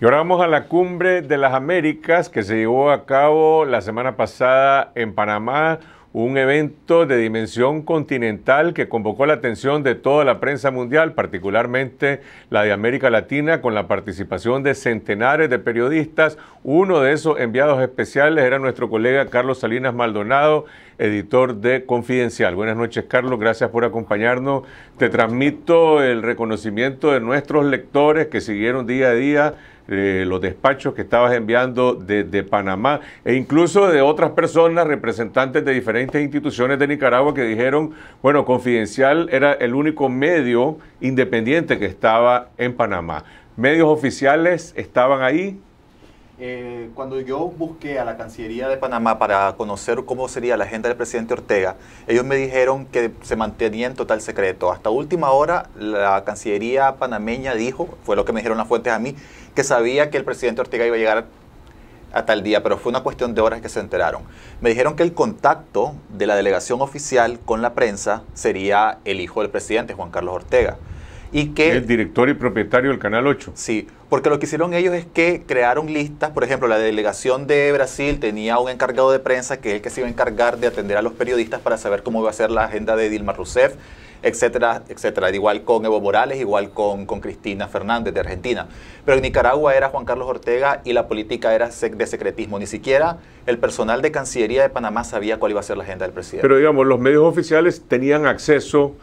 Y ahora vamos a la cumbre de las Américas que se llevó a cabo la semana pasada en Panamá, un evento de dimensión continental que convocó la atención de toda la prensa mundial, particularmente la de América Latina, con la participación de centenares de periodistas. Uno de esos enviados especiales era nuestro colega Carlos Salinas Maldonado, editor de Confidencial. Buenas noches, Carlos. Gracias por acompañarnos. Te transmito el reconocimiento de nuestros lectores que siguieron día a día eh, los despachos que estabas enviando desde de Panamá e incluso de otras personas, representantes de diferentes instituciones de Nicaragua que dijeron, bueno, Confidencial era el único medio independiente que estaba en Panamá. ¿Medios oficiales estaban ahí? Eh, cuando yo busqué a la Cancillería de Panamá para conocer cómo sería la agenda del presidente Ortega, ellos me dijeron que se mantenía en total secreto. Hasta última hora, la Cancillería panameña dijo, fue lo que me dijeron las fuentes a mí, que sabía que el presidente Ortega iba a llegar hasta el día, pero fue una cuestión de horas que se enteraron. Me dijeron que el contacto de la delegación oficial con la prensa sería el hijo del presidente, Juan Carlos Ortega. El director y propietario del Canal 8. Sí, porque lo que hicieron ellos es que crearon listas, por ejemplo, la delegación de Brasil tenía un encargado de prensa que es el que se iba a encargar de atender a los periodistas para saber cómo iba a ser la agenda de Dilma Rousseff, etcétera, etcétera. Igual con Evo Morales, igual con, con Cristina Fernández de Argentina. Pero en Nicaragua era Juan Carlos Ortega y la política era de secretismo. Ni siquiera el personal de Cancillería de Panamá sabía cuál iba a ser la agenda del presidente. Pero digamos, los medios oficiales tenían acceso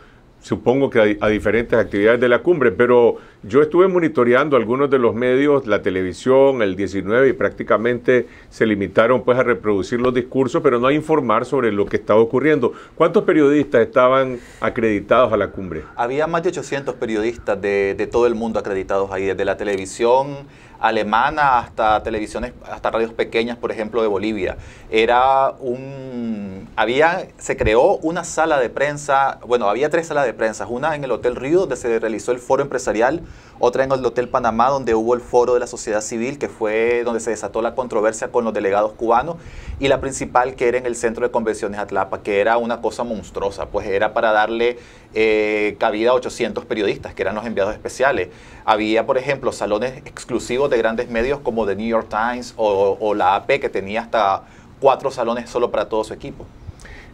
supongo que a, diferentes actividades de la cumbre, pero yo estuve monitoreando algunos de los medios, la televisión, el 19, y prácticamente se limitaron pues a reproducir los discursos, pero no a informar sobre lo que estaba ocurriendo. ¿Cuántos periodistas estaban acreditados a la cumbre? Había más de 800 periodistas de, de todo el mundo acreditados ahí, desde la televisión alemana hasta televisiones, hasta radios pequeñas, por ejemplo, de Bolivia. Era un... Había, se creó una sala de prensa, bueno, había tres salas de prensa, una en el Hotel Río, donde se realizó el foro empresarial, otra en el Hotel Panamá, donde hubo el foro de la sociedad civil, que fue donde se desató la controversia con los delegados cubanos, y la principal que era en el Centro de Convenciones Atlapa, que era una cosa monstruosa, pues era para darle eh, cabida a 800 periodistas, que eran los enviados especiales. Había, por ejemplo, salones exclusivos de grandes medios como The New York Times o, la AP, que tenía hasta cuatro salones solo para todo su equipo.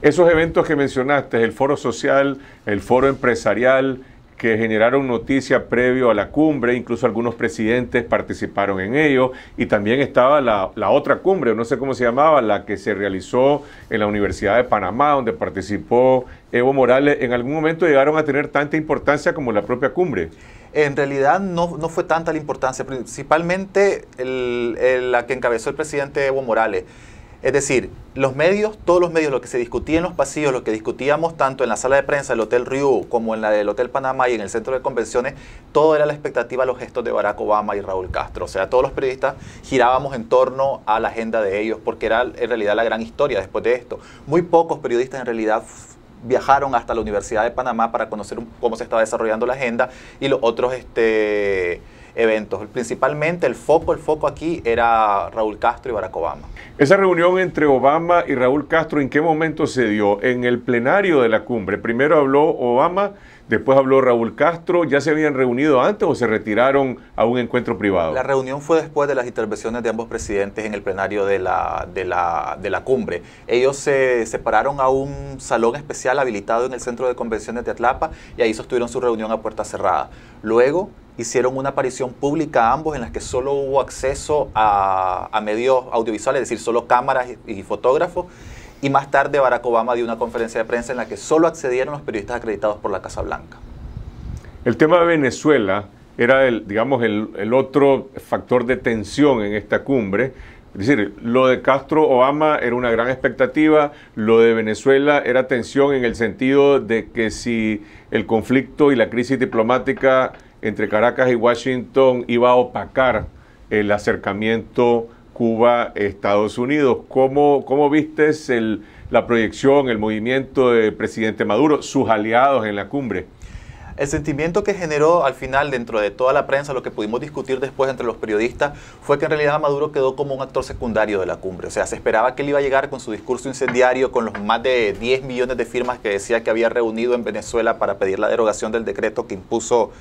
Esos eventos que mencionaste, el foro social, el foro empresarial, que generaron noticia previo a la cumbre, incluso algunos presidentes participaron en ello, y también estaba la, la, otra cumbre, no sé cómo se llamaba, la que se realizó en la Universidad de Panamá, donde participó Evo Morales, en algún momento llegaron a tener tanta importancia como la propia cumbre en realidad no, fue tanta la importancia, principalmente la que encabezó el presidente Evo Morales. Es decir, los medios, todos los medios, lo que se discutía en los pasillos, lo que discutíamos tanto en la sala de prensa del Hotel Riu como en la del Hotel Panamá y en el centro de convenciones, todo era la expectativa, los gestos de Barack Obama y Raúl Castro. O sea, todos los periodistas girábamos en torno a la agenda de ellos, porque era en realidad la gran historia después de esto. Muy pocos periodistas en realidad viajaron hasta la Universidad de Panamá para conocer cómo se estaba desarrollando la agenda y los otros este, eventos. Principalmente el foco, el foco aquí era Raúl Castro y Barack Obama. Esa reunión entre Obama y Raúl Castro, ¿en qué momento se dio? En el plenario de la cumbre. Primero habló Obama Después habló Raúl Castro. ¿Ya se habían reunido antes o se retiraron a un encuentro privado? La reunión fue después de las intervenciones de ambos presidentes en el plenario de la, de la, cumbre. Ellos se separaron a un salón especial habilitado en el centro de convenciones de Atlapa y ahí sostuvieron su reunión a puerta cerrada. Luego hicieron una aparición pública ambos en las que solo hubo acceso a, medios audiovisuales, es decir, solo cámaras y fotógrafos. Y más tarde Barack Obama dio una conferencia de prensa en la que solo accedieron los periodistas acreditados por la Casa Blanca. El tema de Venezuela era, el, digamos, el, el otro factor de tensión en esta cumbre. Es decir, lo de Castro Obama era una gran expectativa, lo de Venezuela era tensión en el sentido de que si el conflicto y la crisis diplomática entre Caracas y Washington iba a opacar el acercamiento Cuba, Estados Unidos. ¿Cómo, cómo la proyección, el movimiento del presidente Maduro, sus aliados en la cumbre? El sentimiento que generó al final dentro de toda la prensa, lo que pudimos discutir después entre los periodistas, fue que en realidad Maduro quedó como un actor secundario de la cumbre. O sea, se esperaba que él iba a llegar con su discurso incendiario, con los más de 10 millones de firmas que decía que había reunido en Venezuela para pedir la derogación del decreto que impuso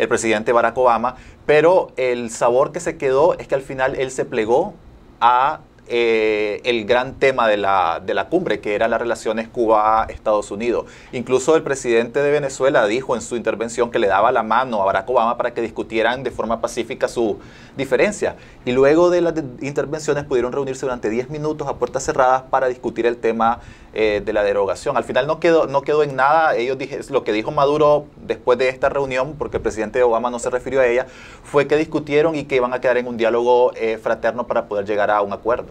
el presidente Barack Obama, pero el sabor que se quedó es que al final él se plegó a eh, el gran tema de la, de la cumbre, que era las relaciones Cuba-Estados Unidos. Incluso el presidente de Venezuela dijo en su intervención que le daba la mano a Barack Obama para que discutieran de forma pacífica su diferencia. Y luego de las intervenciones pudieron reunirse durante 10 minutos a puertas cerradas para discutir el tema eh, de la derogación. Al final no quedó, no quedó en nada. Ellos dije, lo que dijo Maduro después de esta reunión, porque el presidente Obama no se refirió a ella, fue que discutieron y que iban a quedar en un diálogo eh, fraterno para poder llegar a un acuerdo.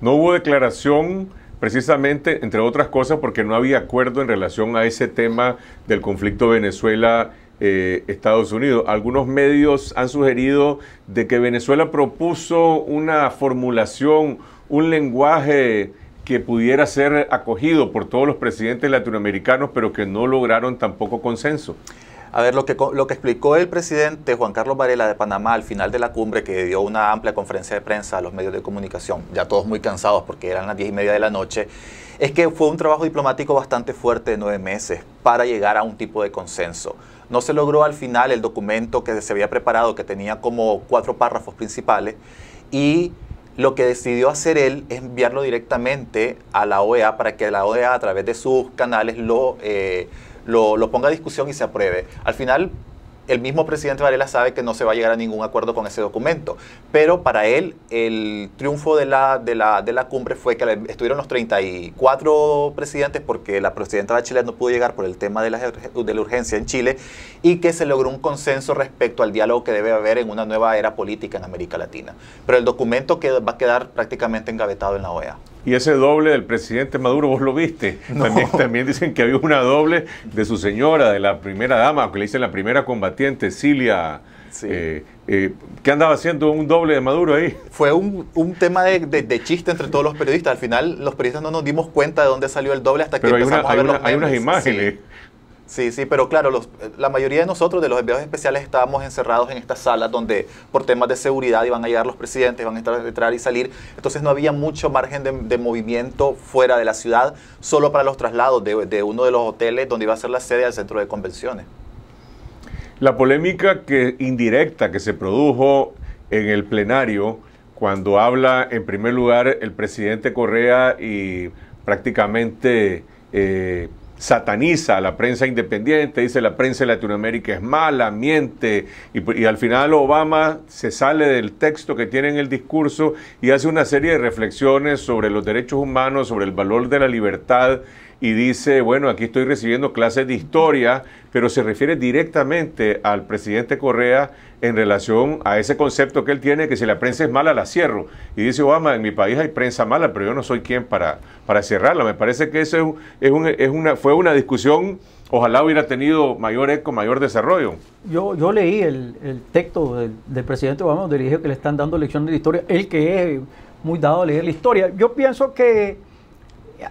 No hubo declaración precisamente, entre otras cosas, porque no había acuerdo en relación a ese tema del conflicto Venezuela. Eh, Estados Unidos. Algunos medios han sugerido de que Venezuela propuso una formulación, un lenguaje que pudiera ser acogido por todos los presidentes latinoamericanos, pero que no lograron tampoco consenso. A ver, lo que, lo que explicó el presidente Juan Carlos Varela de Panamá al final de la cumbre, que dio una amplia conferencia de prensa a los medios de comunicación, ya todos muy cansados porque eran las diez y media de la noche, es que fue un trabajo diplomático bastante fuerte de nueve meses para llegar a un tipo de consenso. No se logró al final el documento que se había preparado, que tenía como cuatro párrafos principales, y lo que decidió hacer él es enviarlo directamente a la OEA para que la OEA a través de sus canales eh, lo, lo, ponga a discusión y se apruebe. Al final el mismo presidente Varela sabe que no se va a llegar a ningún acuerdo con ese documento, pero para él el triunfo de la, de la, cumbre fue que estuvieron los 34 presidentes porque la presidenta de Chile no pudo llegar por el tema de la, de la urgencia en Chile y que se logró un consenso respecto al diálogo que debe haber en una nueva era política en América Latina. Pero el documento que va a quedar prácticamente engavetado en la OEA. Y ese doble del presidente Maduro, vos lo viste. También, dicen que había una doble de su señora, de la primera dama, que le dicen la primera combatiente, Cilia. que eh, eh, ¿Qué andaba haciendo un doble de Maduro ahí? Fue un, tema de, chiste entre todos los periodistas. Al final, los periodistas no nos dimos cuenta de dónde salió el doble hasta que empezamos a ver hay unas imágenes. Sí, sí, pero claro, eh, la mayoría de nosotros, de los enviados especiales, estábamos encerrados en esta sala donde por temas de seguridad iban a llegar los presidentes, van a entrar y salir. Entonces no había mucho margen de, movimiento fuera de la ciudad, solo para los traslados de, uno de los hoteles donde iba a ser la sede del centro de convenciones. La polémica que, indirecta que se produjo en el plenario, cuando habla en primer lugar el presidente Correa y prácticamente... Eh, sataniza a la prensa independiente, dice la prensa de Latinoamérica es mala, miente, y, y, al final Obama se sale del texto que tiene en el discurso y hace una serie de reflexiones sobre los derechos humanos, sobre el valor de la libertad, y dice, bueno, aquí estoy recibiendo clases de historia pero se refiere directamente al presidente Correa en relación a ese concepto que él tiene, que si la prensa es mala, la cierro. Y dice Obama, en mi país hay prensa mala, pero yo no soy quien para, para cerrarla. Me parece que eso es, una, fue una discusión, ojalá hubiera tenido mayor eco, mayor desarrollo. Yo, yo leí el, texto del, presidente Obama donde que le están dando lecciones de historia, él que es muy dado a leer la historia. Yo pienso que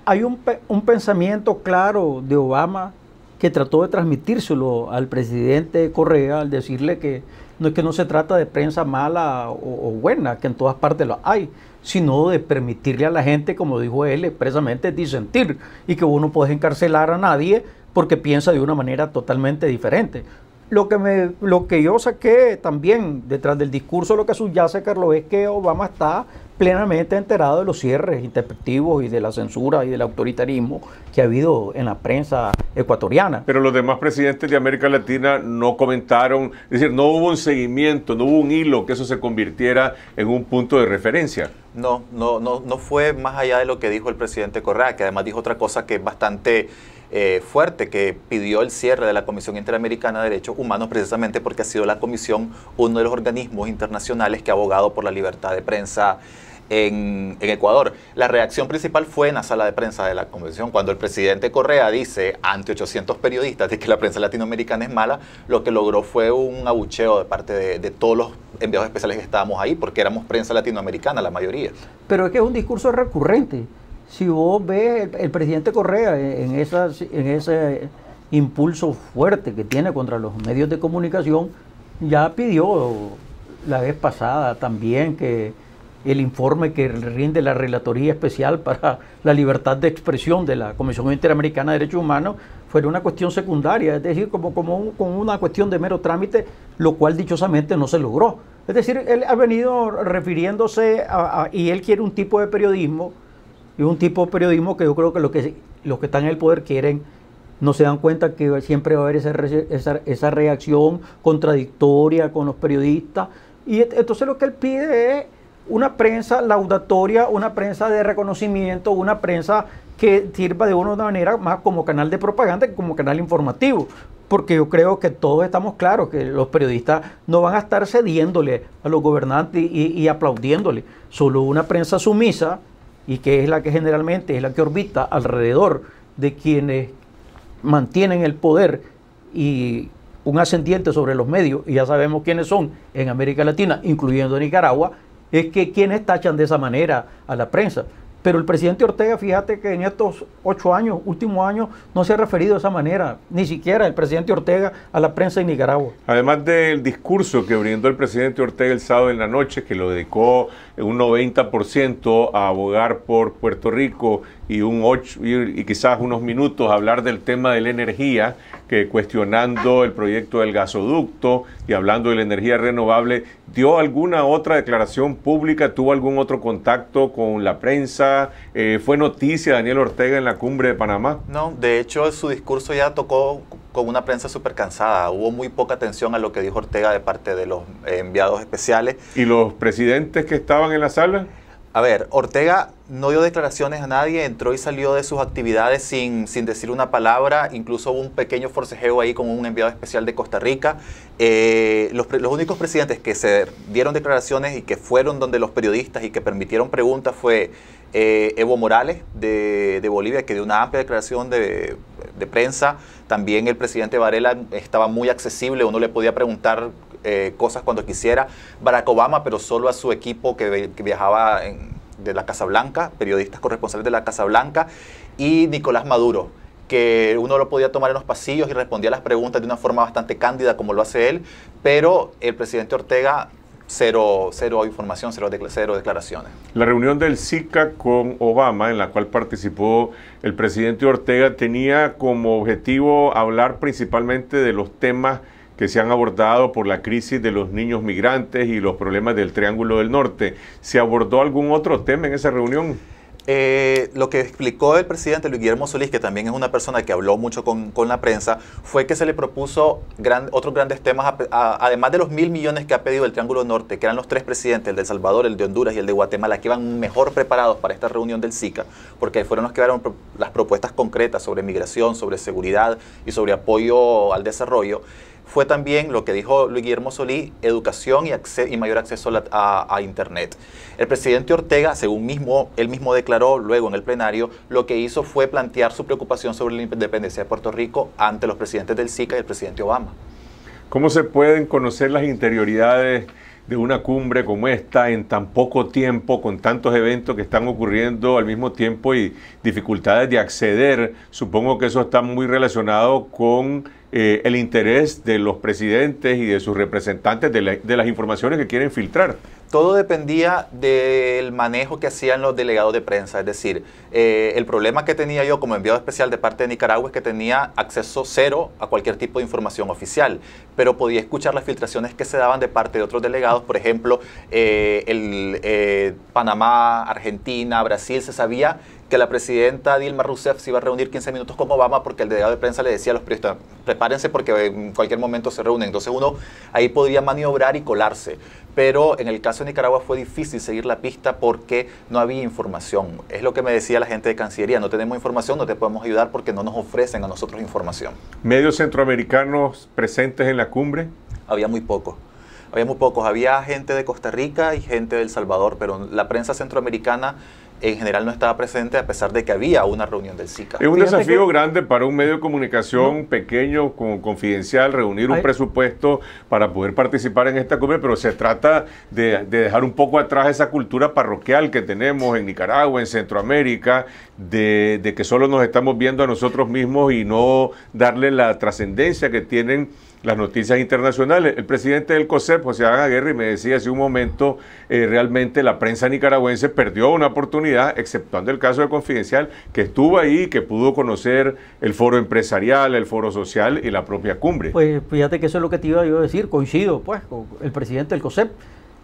hay un pensamiento claro de Obama que trató de transmitírselo al presidente Correa al decirle que no, es que no se trata de prensa mala o, buena, que en todas partes lo hay, sino de permitirle a la gente, como dijo él expresamente, disentir y que uno puede encarcelar a nadie porque piensa de una manera totalmente diferente. Lo que, me, lo que yo saqué también detrás del discurso, lo que subyace, Carlos, es que Obama está plenamente enterado de los cierres interpretivos y de la censura y del autoritarismo que ha habido en la prensa ecuatoriana. Pero los demás presidentes de América Latina no comentaron, es decir, no hubo un seguimiento, no hubo un hilo que eso se convirtiera en un punto de referencia. No, no, no, no fue más allá de lo que dijo el presidente Correa, que además dijo otra cosa que es bastante eh, fuerte que pidió el cierre de la Comisión Interamericana de Derechos Humanos precisamente porque ha sido la comisión uno de los organismos internacionales que ha abogado por la libertad de prensa en, Ecuador. La reacción principal fue en la sala de prensa de la convención, cuando el presidente Correa dice ante 800 periodistas de que la prensa latinoamericana es mala, lo que logró fue un abucheo de parte de, de todos los enviados especiales que estábamos ahí, porque éramos prensa latinoamericana la mayoría. Pero es que es un discurso recurrente si vos ves el, presidente Correa en, ese impulso fuerte que tiene contra los medios de comunicación, ya pidió la vez pasada también que el informe que rinde la Relatoría Especial para la Libertad de Expresión de la Comisión Interamericana de Derechos Humanos fuera una cuestión secundaria, es decir, como, como, una cuestión de mero trámite, lo cual dichosamente no se logró. Es decir, él ha venido refiriéndose a, y él quiere un tipo de periodismo y un tipo de periodismo que yo creo que los que, los que están en el poder quieren, no se dan cuenta que siempre va a haber esa, reacción contradictoria con los periodistas. Y entonces lo que él pide es una prensa laudatoria, una prensa de reconocimiento, una prensa que sirva de una, manera más como canal de propaganda que como canal informativo. Porque yo creo que todos estamos claros que los periodistas no van a estar cediéndole a los gobernantes y aplaudiéndole. Solo una prensa sumisa y que es la que generalmente es la que orbita alrededor de quienes mantienen el poder y un ascendiente sobre los medios, y ya sabemos quiénes son en América Latina, incluyendo Nicaragua, es que quienes tachan de esa manera a la prensa. Pero el presidente Ortega, fíjate que en estos ocho años, últimos años, no se ha referido de esa manera, ni siquiera el presidente Ortega a la prensa en Nicaragua. Además del discurso que brindó el presidente Ortega el sábado en la noche, que lo dedicó un 90% a abogar por Puerto Rico y, un y, quizás unos minutos a hablar del tema de la energía, que cuestionando el proyecto del gasoducto y hablando de la energía renovable, ¿dio alguna otra declaración pública? ¿Tuvo algún otro contacto con la prensa? Eh, ¿Fue noticia Daniel Ortega en la cumbre de Panamá? No, de hecho su discurso ya tocó con una prensa súper cansada. Hubo muy poca atención a lo que dijo Ortega de parte de los enviados especiales. ¿Y los presidentes que estaban en la sala? A ver, Ortega no dio declaraciones a nadie, entró y salió de sus actividades sin, decir una palabra, incluso hubo un pequeño forcejeo ahí con un enviado especial de Costa Rica. Eh, los, únicos presidentes que se dieron declaraciones y que fueron donde los periodistas y que permitieron preguntas fue eh, Evo Morales de, Bolivia, que dio una amplia declaración de, de prensa. También el presidente Varela estaba muy accesible, uno le podía preguntar eh, cosas cuando quisiera. Barack Obama, pero solo a su equipo que, viajaba de la Casa Blanca, periodistas corresponsales de la Casa Blanca, y Nicolás Maduro que uno lo podía tomar en los pasillos y respondía a las preguntas de una forma bastante cándida como lo hace él, pero el presidente Ortega cero, cero información, cero, cero, declaraciones. La reunión del SICA con Obama, en la cual participó el presidente Ortega, tenía como objetivo hablar principalmente de los temas que se han abordado por la crisis de los niños migrantes y los problemas del Triángulo del Norte. ¿Se abordó algún otro tema en esa reunión? Eh, lo que explicó el presidente Luis Guillermo Solís, que también es una persona que habló mucho con, la prensa, fue que se le propuso otros grandes temas, además de los mil millones que ha pedido el Triángulo del Norte, que eran los tres presidentes, el de El Salvador, el de Honduras y el de Guatemala, que iban mejor preparados para esta reunión del SICA, porque fueron los que dieron las propuestas concretas sobre migración, sobre seguridad y sobre apoyo al desarrollo fue también lo que dijo Luis Guillermo Solí, educación y, mayor acceso a, Internet. El presidente Ortega, según mismo, él mismo declaró luego en el plenario, lo que hizo fue plantear su preocupación sobre la independencia de Puerto Rico ante los presidentes del SICA y el presidente Obama. ¿Cómo se pueden conocer las interioridades de una cumbre como esta en tan poco tiempo, con tantos eventos que están ocurriendo al mismo tiempo y dificultades de acceder? Supongo que eso está muy relacionado con eh, el interés de los presidentes y de sus representantes de, las informaciones que quieren filtrar. Todo dependía del manejo que hacían los delegados de prensa. Es decir, eh, el problema que tenía yo como enviado especial de parte de Nicaragua es que tenía acceso cero a cualquier tipo de información oficial, pero podía escuchar las filtraciones que se daban de parte de otros delegados. Por ejemplo, eh, el, Panamá, Argentina, Brasil, se sabía que la presidenta Dilma Rousseff se iba a reunir 15 minutos con Obama porque el delegado de prensa le decía a los periodistas, prepárense porque en cualquier momento se reúnen. Entonces uno ahí podría maniobrar y colarse. Pero en el caso de Nicaragua fue difícil seguir la pista porque no había información. Es lo que me decía la gente de Cancillería, no tenemos información, no te podemos ayudar porque no nos ofrecen a nosotros información. ¿Medios centroamericanos presentes en la cumbre? Había muy pocos había muy pocos. Había gente de Costa Rica y gente de El Salvador, pero la prensa centroamericana en general no estaba presente a pesar de que había una reunión del SICA. Es un desafío grande para un medio de comunicación pequeño, como confidencial, reunir un presupuesto para poder participar en esta cumbre, pero se trata de, dejar un poco atrás esa cultura parroquial que tenemos en Nicaragua, en Centroamérica, de que solo nos estamos viendo a nosotros mismos y no darle la trascendencia que tienen las noticias internacionales. El presidente del COSEP, José Adán Aguirre, me decía hace un momento, eh, realmente la prensa nicaragüense perdió una oportunidad, exceptuando el caso de Confidencial, que estuvo ahí, que pudo conocer el foro empresarial, el foro social y la propia cumbre. Pues fíjate que eso es lo que te iba yo a decir, coincido pues con el presidente del COSEP.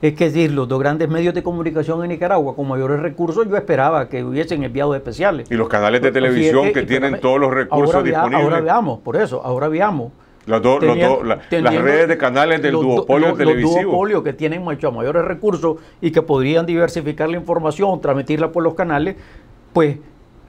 Es que decir, los dos grandes medios de comunicación en Nicaragua con mayores recursos, yo esperaba que hubiesen enviado especiales. Y los canales de pues, televisión que, tienen todos los recursos disponibles. Ahora veamos, por eso, ahora veamos las redes de canales del duopolio televisivo. Los duopolio que tienen mucho mayores recursos y que podrían diversificar la información, transmitirla por los canales, pues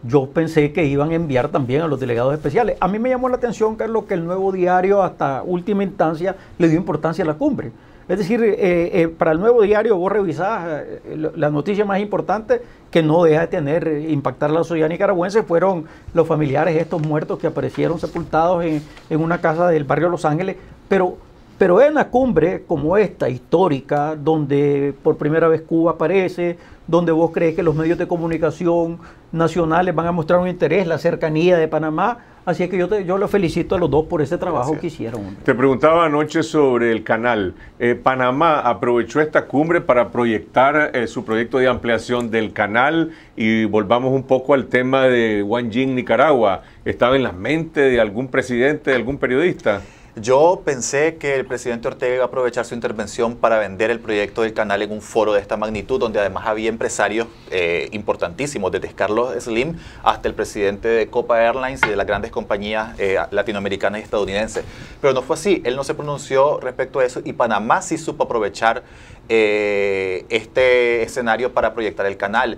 yo pensé que iban a enviar también a los delegados especiales. A mí me llamó la atención, Carlos, que el nuevo diario, hasta última instancia, le dio importancia a la cumbre. Es decir, eh, eh, para el nuevo diario vos revisás eh, las noticias más importantes que no deja de tener, eh, impactar la sociedad nicaragüense, fueron los familiares estos muertos que aparecieron sepultados en, en una casa del barrio de Los Ángeles, pero pero en una cumbre como esta, histórica, donde por primera vez Cuba aparece, donde vos crees que los medios de comunicación nacionales van a mostrar un interés, la cercanía de Panamá, así es que yo, te, yo los felicito a los dos por ese trabajo que hicieron. Te preguntaba anoche sobre el canal. Eh, Panamá aprovechó esta cumbre para proyectar eh, su proyecto de ampliación del canal y volvamos un poco al tema de Wang Nicaragua. ¿Estaba en la mente de algún presidente, de algún periodista? Yo pensé que el presidente Ortega iba a aprovechar su intervención para vender el proyecto del canal en un foro de esta magnitud, donde además había empresarios eh, importantísimos, desde Carlos Slim hasta el presidente de Copa Airlines y de las grandes compañías eh, latinoamericanas y estadounidenses. Pero no fue así, él no se pronunció respecto a eso y Panamá sí supo aprovechar eh, este escenario para proyectar el canal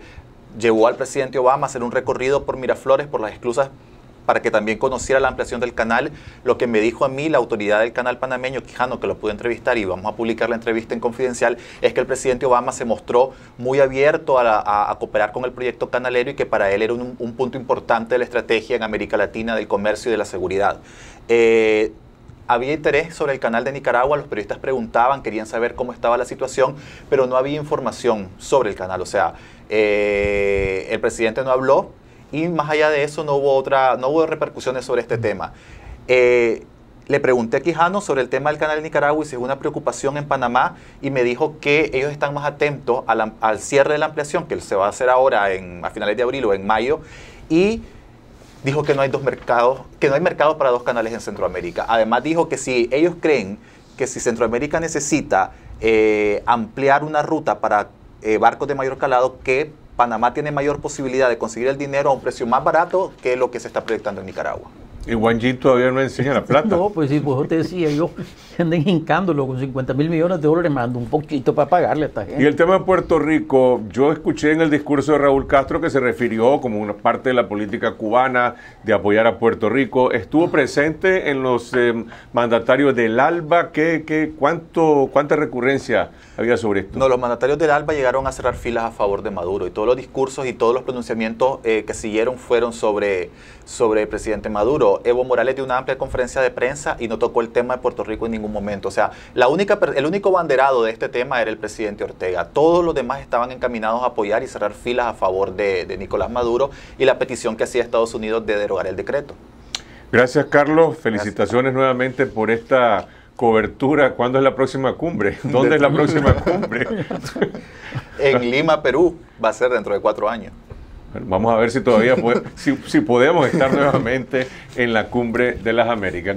llevó al presidente Obama a hacer un recorrido por Miraflores, por las esclusas para que también conociera la ampliación del canal, lo que me dijo a mí la autoridad del canal panameño, Quijano, que lo pude entrevistar y vamos a publicar la entrevista en Confidencial, es que el presidente Obama se mostró muy abierto a, cooperar con el proyecto canalero y que para él era un, punto importante de la estrategia en América Latina del comercio y de la seguridad. Eh, había interés sobre el canal de Nicaragua, los periodistas preguntaban, querían saber cómo estaba la situación, pero no había información sobre el canal. O sea, eh, el presidente no habló, y más allá de eso, no hubo, otra, no hubo repercusiones sobre este tema. Eh, le pregunté a Quijano sobre el tema del canal de Nicaragua y si es una preocupación en Panamá y me dijo que ellos están más atentos al, cierre de la ampliación, que se va a hacer ahora en, a finales de abril o en mayo, y dijo que no hay dos mercados, que no hay mercado para dos canales en Centroamérica. Además dijo que si ellos creen que si Centroamérica necesita eh, ampliar una ruta para eh, barcos de mayor calado, que Panamá tiene mayor posibilidad de conseguir el dinero a un precio más barato que lo que se está proyectando en Nicaragua. Y Guanjín todavía no enseña la plata. No, pues sí, pues yo te decía, yo andan hincándolo con 50 mil millones de dólares, mando un poquito para pagarle a esta gente. Y el tema de Puerto Rico, yo escuché en el discurso de Raúl Castro que se refirió como una parte de la política cubana de apoyar a Puerto Rico. ¿Estuvo presente en los eh, mandatarios del ALBA? cuánto, ¿Cuánta recurrencia había sobre esto. No, los mandatarios del ALBA llegaron a cerrar filas a favor de Maduro y todos los discursos y todos los pronunciamientos eh, que siguieron fueron sobre, sobre el presidente Maduro. Evo Morales dio una amplia conferencia de prensa y no tocó el tema de Puerto Rico en ningún momento. O sea, la única, el único banderado de este tema era el presidente Ortega. Todos los demás estaban encaminados a apoyar y cerrar filas a favor de, Nicolás Maduro y la petición que hacía Estados Unidos de derogar el decreto. Gracias, Carlos. Felicitaciones nuevamente por esta cobertura, ¿cuándo es la próxima cumbre? ¿Dónde es la próxima cumbre? en Lima, Perú, va a ser dentro de cuatro años. vamos a ver si todavía si podemos estar nuevamente en la cumbre de las Américas.